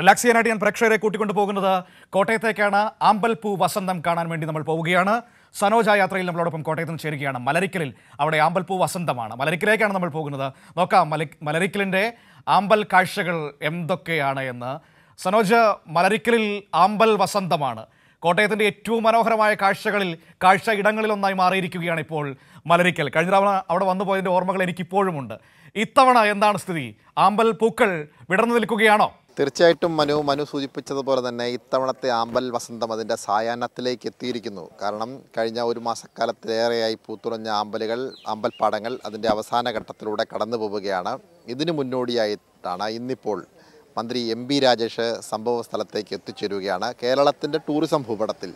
relax ചെയ്യാനായിട്ട് ഞാൻ പ്രേക്ഷകരെ കൂട്ടിക്കൊണ്ട് പോകുന്നത് കോട്ടയത്തേക്കാണ് ആമ്പൽപ്പൂ വസന്തം കാണാൻ വേണ്ടി നമ്മൾ പോവുകയാണ് സനോജ യാത്രയിൽ നമ്മളോടൊപ്പം കോട്ടയത്ത് നിന്ന് ചേരുകയാണ് മലരിക്കലിൽ അവിടെ ആമ്പൽപ്പൂ വസന്തമാണ് മലരിക്കലേക്കാണ് നമ്മൾ പോകുന്നത് നോക്കാം മല മലരിക്കലിൻ്റെ ആമ്പൽ കാഴ്ചകൾ എന്തൊക്കെയാണ് എന്ന് സനോജ മലരിക്കലിൽ ആമ്പൽ വസന്തമാണ് കോട്ടയത്തിൻ്റെ ഏറ്റവും മനോഹരമായ കാഴ്ചകളിൽ കാഴ്ച ഇടങ്ങളിലൊന്നായി മാറിയിരിക്കുകയാണ് ഇപ്പോൾ മലരിക്കൽ കഴിഞ്ഞ തവണ അവിടെ വന്നു പോയതിൻ്റെ ഓർമ്മകൾ എനിക്കിപ്പോഴുമുണ്ട് ഇത്തവണ എന്താണ് സ്ഥിതി ആമ്പൽ പൂക്കൾ വിടർന്നു നിൽക്കുകയാണോ തീർച്ചയായിട്ടും മനു മനു സൂചിപ്പിച്ചതുപോലെ തന്നെ ഇത്തവണത്തെ ആമ്പൽ വസന്തം അതിൻ്റെ സായാഹ്നത്തിലേക്ക് എത്തിയിരിക്കുന്നു കാരണം കഴിഞ്ഞ ഒരു മാസക്കാലത്തിലേറെയായി പൂത്തുറഞ്ഞ ആമ്പലുകൾ ആമ്പൽപ്പാടങ്ങൾ അതിൻ്റെ അവസാന ഘട്ടത്തിലൂടെ കടന്നു പോവുകയാണ് ഇതിനു മുന്നോടിയായിട്ടാണ് ഇന്നിപ്പോൾ മന്ത്രി എം ബി രാജേഷ് സംഭവ സ്ഥലത്തേക്ക് എത്തിച്ചേരുകയാണ് കേരളത്തിൻ്റെ ടൂറിസം ഭൂപടത്തിൽ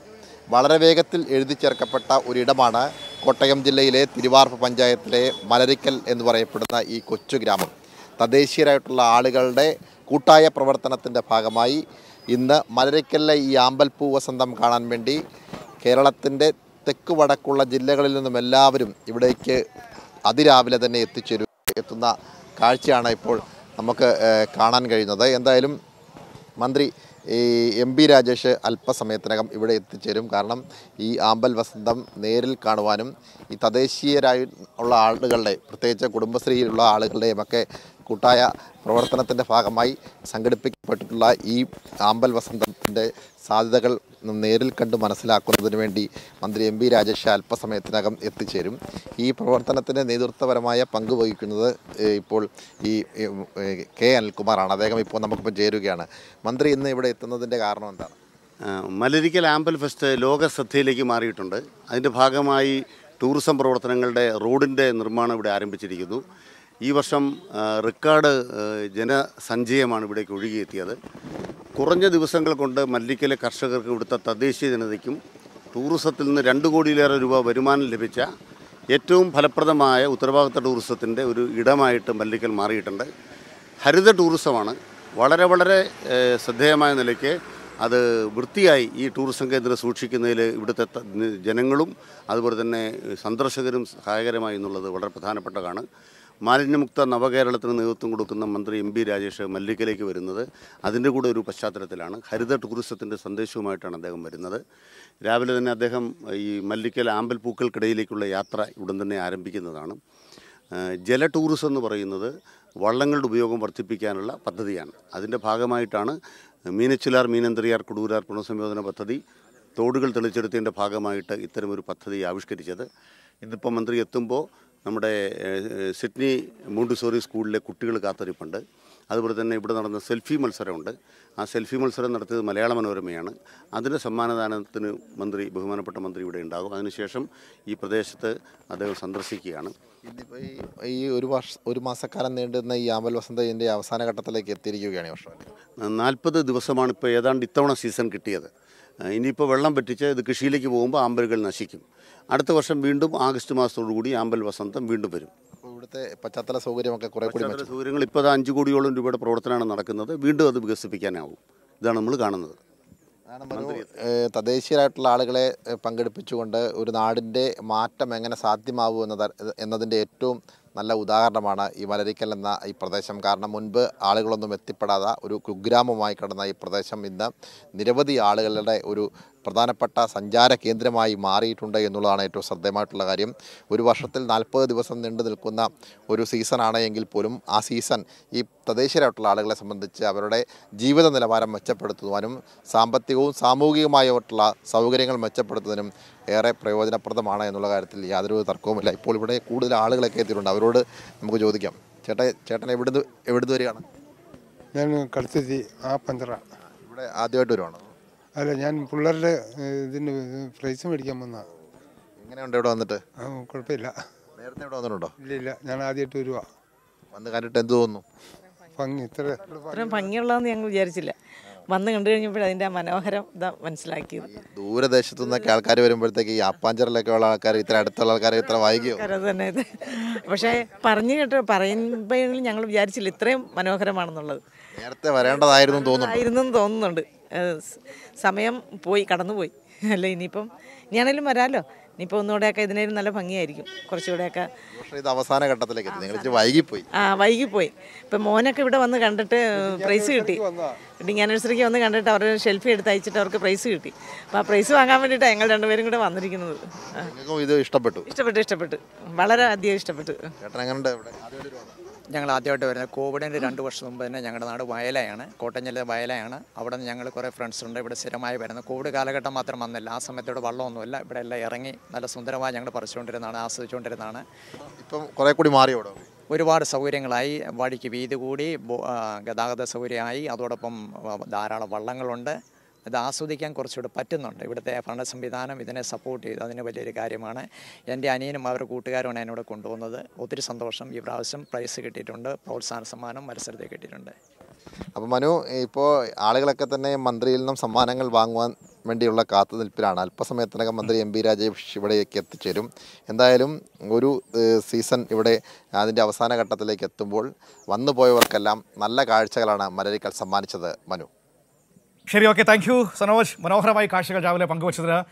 വളരെ വേഗത്തിൽ എഴുതി ചേർക്കപ്പെട്ട ഒരിടമാണ് കോട്ടയം ജില്ലയിലെ തിരുവാർപ്പ് പഞ്ചായത്തിലെ മലരിക്കൽ എന്ന് പറയപ്പെടുന്ന ഈ കൊച്ചു ഗ്രാമം തദ്ദേശീയരായിട്ടുള്ള ആളുകളുടെ കൂട്ടായ പ്രവർത്തനത്തിൻ്റെ ഭാഗമായി ഇന്ന് മലരയ്ക്കലിലെ ഈ ആമ്പൽപ്പൂ വസന്തം കാണാൻ വേണ്ടി കേരളത്തിൻ്റെ തെക്ക് വടക്കുള്ള ജില്ലകളിൽ നിന്നും എല്ലാവരും ഇവിടേക്ക് അതിരാവിലെ തന്നെ എത്തിച്ചേരു എത്തുന്ന കാഴ്ചയാണ് ഇപ്പോൾ നമുക്ക് കാണാൻ കഴിയുന്നത് എന്തായാലും മന്ത്രി ഈ എം പി രാജേഷ് അല്പസമയത്തിനകം ഇവിടെ എത്തിച്ചേരും കാരണം ഈ ആമ്പൽ വസന്തം നേരിൽ കാണുവാനും ഈ തദ്ദേശീയരായി ഉള്ള ആളുകളുടെ പ്രത്യേകിച്ച് കുടുംബശ്രീയിലുള്ള ആളുകളുടെയും ഒക്കെ കൂട്ടായ പ്രവർത്തനത്തിൻ്റെ ഭാഗമായി സംഘടിപ്പിക്കപ്പെട്ടിട്ടുള്ള ഈ ആമ്പൽ വസന്തത്തിൻ്റെ സാധ്യതകൾ നേരിൽ കണ്ട് മനസ്സിലാക്കുന്നതിന് വേണ്ടി മന്ത്രി എം ബി രാജേഷ് അല്പസമയത്തിനകം എത്തിച്ചേരും ഈ പ്രവർത്തനത്തിൻ്റെ നേതൃത്വപരമായ പങ്ക് വഹിക്കുന്നത് ഇപ്പോൾ ഈ കെ അനിൽകുമാറാണ് അദ്ദേഹം ഇപ്പോൾ നമുക്കിപ്പോൾ ചേരുകയാണ് മന്ത്രി ഇന്ന് ഇവിടെ എത്തുന്നതിൻ്റെ കാരണം എന്താണ് മലരിക്കൽ ആമ്പൽ ഫെസ്റ്റ് ലോക ശ്രദ്ധയിലേക്ക് മാറിയിട്ടുണ്ട് അതിൻ്റെ ഭാഗമായി ടൂറിസം പ്രവർത്തനങ്ങളുടെ റോഡിൻ്റെ നിർമ്മാണം ഇവിടെ ആരംഭിച്ചിരിക്കുന്നു ഈ വർഷം റെക്കാർഡ് ജനസഞ്ചയമാണ് ഇവിടേക്ക് ഒഴുകിയെത്തിയത് കുറഞ്ഞ ദിവസങ്ങൾ കൊണ്ട് മല്ലിക്കലെ കർഷകർക്ക് ഇവിടുത്തെ തദ്ദേശീയ ജനതയ്ക്കും ടൂറിസത്തിൽ നിന്ന് രണ്ട് കോടിയിലേറെ രൂപ വരുമാനം ലഭിച്ച ഏറ്റവും ഫലപ്രദമായ ഉത്തരവാദിത്ത ടൂറിസത്തിൻ്റെ ഒരു ഇടമായിട്ട് മല്ലിക്കൽ മാറിയിട്ടുണ്ട് ഹരിത ടൂറിസമാണ് വളരെ വളരെ ശ്രദ്ധേയമായ നിലയ്ക്ക് അത് വൃത്തിയായി ഈ ടൂറിസം കേന്ദ്രം സൂക്ഷിക്കുന്നതിൽ ഇവിടുത്തെ ജനങ്ങളും അതുപോലെ തന്നെ സന്ദർശകരും സഹായകരമായി എന്നുള്ളത് വളരെ പ്രധാനപ്പെട്ടതാണ് മാലിന്യമുക്ത നവകേരളത്തിന് നേതൃത്വം കൊടുക്കുന്ന മന്ത്രി എം ബി രാജേഷ് മല്ലിക്കലേക്ക് വരുന്നത് അതിൻ്റെ കൂടെ ഒരു പശ്ചാത്തലത്തിലാണ് ഹരിത ടൂറിസത്തിൻ്റെ സന്ദേശവുമായിട്ടാണ് അദ്ദേഹം വരുന്നത് രാവിലെ തന്നെ അദ്ദേഹം ഈ മല്ലിക്കൽ ആമ്പൽ പൂക്കൾക്കിടയിലേക്കുള്ള യാത്ര ഉടൻ തന്നെ ആരംഭിക്കുന്നതാണ് ജല ടൂറിസം എന്ന് പറയുന്നത് വള്ളങ്ങളുടെ ഉപയോഗം വർദ്ധിപ്പിക്കാനുള്ള പദ്ധതിയാണ് അതിൻ്റെ ഭാഗമായിട്ടാണ് മീനച്ചിലാർ മീനന്തറിയാർ കുടൂരാർ പുനഃസംയോജന പദ്ധതി തോടുകൾ തെളിച്ചെടുത്തതിൻ്റെ ഭാഗമായിട്ട് ഇത്തരമൊരു പദ്ധതി ആവിഷ്കരിച്ചത് ഇന്നിപ്പോൾ മന്ത്രി എത്തുമ്പോൾ നമ്മുടെ സിഡ്നി മൂണ്ടുസോറി സ്കൂളിലെ കുട്ടികൾ കാത്തിരിപ്പുണ്ട് അതുപോലെ തന്നെ ഇവിടെ നടന്ന സെൽഫി മത്സരമുണ്ട് ആ സെൽഫി മത്സരം നടത്തിയത് മലയാള മനോരമയാണ് അതിൻ്റെ സമ്മാനദാനത്തിന് മന്ത്രി ബഹുമാനപ്പെട്ട മന്ത്രി ഇവിടെ ഉണ്ടാകും അതിനുശേഷം ഈ പ്രദേശത്ത് അദ്ദേഹം സന്ദർശിക്കുകയാണ് ഇന്നിപ്പോൾ ഈ ഒരു വർഷ ഒരു മാസക്കാലം നീണ്ടുന്ന ഈ ആമ്പൽ വസന്ത ഇതിൻ്റെ അവസാന ഘട്ടത്തിലേക്ക് എത്തിയിരിക്കുകയാണ് ഈ വർഷം നാൽപ്പത് ദിവസമാണ് ഇപ്പോൾ ഏതാണ്ട് ഇത്തവണ സീസൺ കിട്ടിയത് ഇനിയിപ്പോൾ വെള്ളം പറ്റിച്ച് ഇത് കൃഷിയിലേക്ക് പോകുമ്പോൾ ആമ്പലുകൾ നശിക്കും അടുത്ത വർഷം വീണ്ടും ആഗസ്റ്റ് മാസത്തോടുകൂടി ആമ്പൽ വസന്തം വീണ്ടും വരും ഇവിടുത്തെ പശ്ചാത്തല സൗകര്യമൊക്കെ കുറേ കൂടി സൗകര്യങ്ങൾ ഇപ്പോൾ അത് അഞ്ച് കോടിയോളം രൂപയുടെ പ്രവർത്തനമാണ് നടക്കുന്നത് വീണ്ടും അത് വികസിപ്പിക്കാനാവും ഇതാണ് നമ്മൾ കാണുന്നത് തദ്ദേശീയരായിട്ടുള്ള ആളുകളെ പങ്കെടുപ്പിച്ചുകൊണ്ട് ഒരു നാടിൻ്റെ മാറ്റം എങ്ങനെ സാധ്യമാവൂ എന്നത് എന്നതിൻ്റെ ഏറ്റവും നല്ല ഉദാഹരണമാണ് ഈ മലരിക്കൽ എന്ന ഈ പ്രദേശം കാരണം മുൻപ് ആളുകളൊന്നും എത്തിപ്പെടാതെ ഒരു കുഗ്രാമമായി കിടന്ന ഈ പ്രദേശം ഇന്ന് നിരവധി ആളുകളുടെ ഒരു പ്രധാനപ്പെട്ട സഞ്ചാര കേന്ദ്രമായി മാറിയിട്ടുണ്ട് എന്നുള്ളതാണ് ഏറ്റവും ശ്രദ്ധേയമായിട്ടുള്ള കാര്യം ഒരു വർഷത്തിൽ നാൽപ്പത് ദിവസം നീണ്ടു നിൽക്കുന്ന ഒരു സീസണാണ് എങ്കിൽ പോലും ആ സീസൺ ഈ തദ്ദേശീയരായിട്ടുള്ള ആളുകളെ സംബന്ധിച്ച് അവരുടെ ജീവിത നിലവാരം മെച്ചപ്പെടുത്തുവാനും സാമ്പത്തികവും സാമൂഹികവുമായിട്ടുള്ള സൗകര്യങ്ങൾ മെച്ചപ്പെടുത്തുന്നതിനും ഏറെ പ്രയോജനപ്രദമാണ് എന്നുള്ള കാര്യത്തിൽ യാതൊരു തർക്കവുമില്ല ഇപ്പോൾ ഇവിടെ കൂടുതൽ ആളുകളൊക്കെ എത്തിയിട്ടുണ്ട് അവരോട് നമുക്ക് ചോദിക്കാം ചേട്ടാ ചേട്ടൻ എവിടുന്ന് എവിടുന്ന് വരികയാണ് ഞാൻ കളിച്ചെത്തി ആ പന്തറ ഇവിടെ ആദ്യമായിട്ട് വരുവാണോ അല്ല ഞാൻ പിള്ളേരുടെ ഇതിന് പ്രൈസ് മേടിക്കാൻ വന്ന എങ്ങനെയുണ്ട് ഇവിടെ വന്നിട്ട് കുഴപ്പമില്ല നേരത്തെ ഇവിടെ വന്നിട്ടുണ്ടോ ഇല്ല ഇല്ല ഞാൻ ആദ്യമായിട്ട് വരുവാ വന്ന് കണ്ടിട്ട് എന്ത് തോന്നുന്നു ഭംഗി ഇത്ര ഇത്രയും ഭംഗിയുള്ളതെന്ന് ഞങ്ങൾ വിചാരിച്ചില്ല വന്ന് കണ്ടു കഴിഞ്ഞപ്പോൾ അതിൻ്റെ മനോഹരം ഇതാ മനസ്സിലാക്കിയത് ദൂരദേശത്തു നിന്നൊക്കെ ആൾക്കാർ വരുമ്പോഴത്തേക്ക് ഈ അപ്പാഞ്ചറിലൊക്കെ ഉള്ള ആൾക്കാർ ഇത്ര അടുത്തുള്ള ആൾക്കാർ ഇത്ര വായിക്കും തന്നെ ഇത് പക്ഷേ പറഞ്ഞു കേട്ടോ പറയുമ്പോഴെങ്കിലും ഞങ്ങൾ വിചാരിച്ചില്ല ഇത്രയും മനോഹരമാണെന്നുള്ളത് നേരത്തെ വരേണ്ടതായിരുന്നു തോന്നുന്നു തോന്നുന്നുണ്ട് സമയം പോയി കടന്നുപോയി അല്ല ഇനിയിപ്പം ഇനിയാണേലും വരാമല്ലോ ഇനിയിപ്പോൾ ഒന്നുകൂടെയൊക്കെ ഇതിനേലും നല്ല ഭംഗിയായിരിക്കും കുറച്ചുകൂടെയൊക്കെ ഇത് അവസാന ഘട്ടത്തിലേക്ക് വൈകിപ്പോയി ആ വൈകിപ്പോയി ഇപ്പം മോനൊക്കെ ഇവിടെ വന്ന് കണ്ടിട്ട് പ്രൈസ് കിട്ടി ഞാൻ ആനിവേഴ്സറിക്ക് വന്ന് കണ്ടിട്ട് അവർ ഷെൽഫി എടുത്ത് അയച്ചിട്ട് അവർക്ക് പ്രൈസ് കിട്ടി അപ്പോൾ ആ പ്രൈസ് വാങ്ങാൻ വേണ്ടിയിട്ട് ഞങ്ങൾ രണ്ടുപേരും കൂടെ വന്നിരിക്കുന്നത് ഇത് ഇഷ്ടപ്പെട്ടു ഇഷ്ടപ്പെട്ടു ഇഷ്ടപ്പെട്ടു വളരെ അധികം ഇഷ്ടപ്പെട്ടു ഞങ്ങൾ ആദ്യമായിട്ട് വരുന്നത് കോവിഡിൻ്റെ രണ്ട് വർഷം മുമ്പ് തന്നെ ഞങ്ങളുടെ നാട് വയലയാണ് കോട്ടയം ജില്ലയിലെ വയലയാണ് അവിടെ നിന്ന് ഞങ്ങൾ കുറേ ഫ്രണ്ട്സ് ഉണ്ട് ഇവിടെ സ്ഥിരമായി വരുന്നത് കോവിഡ് കാലഘട്ടം മാത്രം വന്നില്ല ആ സമയത്ത് ഇവിടെ വള്ളമൊന്നുമില്ല ഇവിടെ എല്ലാം ഇറങ്ങി നല്ല സുന്ദരമായി ഞങ്ങൾ പറിച്ചുകൊണ്ടിരുന്നതാണ് ആസ്വദിച്ചുകൊണ്ടിരുന്നതാണ് ഇപ്പം കുറേ കൂടി മാറി അവിടെ ഒരുപാട് സൗകര്യങ്ങളായി വഴിക്ക് വീതി കൂടി ഗതാഗത സൗകര്യമായി അതോടൊപ്പം ധാരാളം വള്ളങ്ങളുണ്ട് അത് ആസ്വദിക്കാൻ കുറച്ചുകൂടെ പറ്റുന്നുണ്ട് ഇവിടുത്തെ ഭരണ സംവിധാനം ഇതിനെ സപ്പോർട്ട് ചെയ്തു അതിന് വലിയൊരു കാര്യമാണ് എൻ്റെ അനിയനും അവരുടെ കൂട്ടുകാരുമാണ് എന്നോട് കൊണ്ടുപോകുന്നത് ഒത്തിരി സന്തോഷം ഈ പ്രാവശ്യം പ്രൈസ് കിട്ടിയിട്ടുണ്ട് പ്രോത്സാഹന സമ്മാനം മത്സരത്തിൽ കിട്ടിയിട്ടുണ്ട് അപ്പോൾ മനു ഇപ്പോൾ ആളുകളൊക്കെ തന്നെ മന്ത്രിയിൽ നിന്നും സമ്മാനങ്ങൾ വാങ്ങുവാൻ വേണ്ടിയുള്ള കാത്തുനിൽപ്പിലാണ് അല്പസമയത്തിനകം മന്ത്രി എം പി രാജേഷ് ഇവിടേക്ക് എത്തിച്ചേരും എന്തായാലും ഒരു സീസൺ ഇവിടെ അതിൻ്റെ അവസാന ഘട്ടത്തിലേക്ക് എത്തുമ്പോൾ വന്നു പോയവർക്കെല്ലാം നല്ല കാഴ്ചകളാണ് മലരിക്കൽ സമ്മാനിച്ചത് മനു ശരി ഓക്കെ താങ്ക് യു സനോജ് മനോഹരമായി കാഴ്ചകൾ രാവിലെ പങ്കുവച്ചതിന്